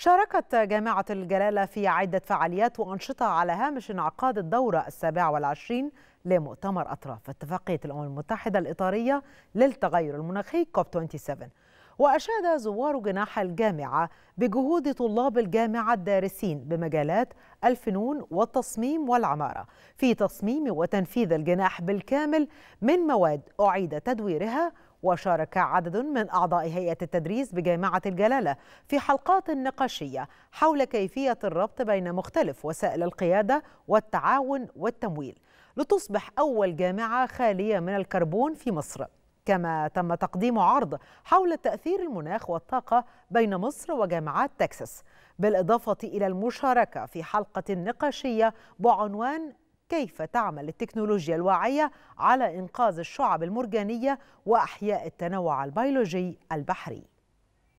شاركت جامعة الجلالة في عدة فعاليات وأنشطة على هامش انعقاد الدورة السابعة والعشرين لمؤتمر أطراف اتفاقية الأمم المتحدة الإطارية للتغير المناخي كوب 27 وأشاد زوار جناح الجامعة بجهود طلاب الجامعة الدارسين بمجالات الفنون والتصميم والعمارة في تصميم وتنفيذ الجناح بالكامل من مواد أعيد تدويرها وشارك عدد من أعضاء هيئة التدريس بجامعة الجلالة في حلقات نقاشية حول كيفية الربط بين مختلف وسائل القيادة والتعاون والتمويل لتصبح أول جامعة خالية من الكربون في مصر كما تم تقديم عرض حول تأثير المناخ والطاقة بين مصر وجامعات تكساس بالإضافة إلى المشاركة في حلقة نقاشية بعنوان كيف تعمل التكنولوجيا الواعية على إنقاذ الشعب المرجانية وأحياء التنوع البيولوجي البحري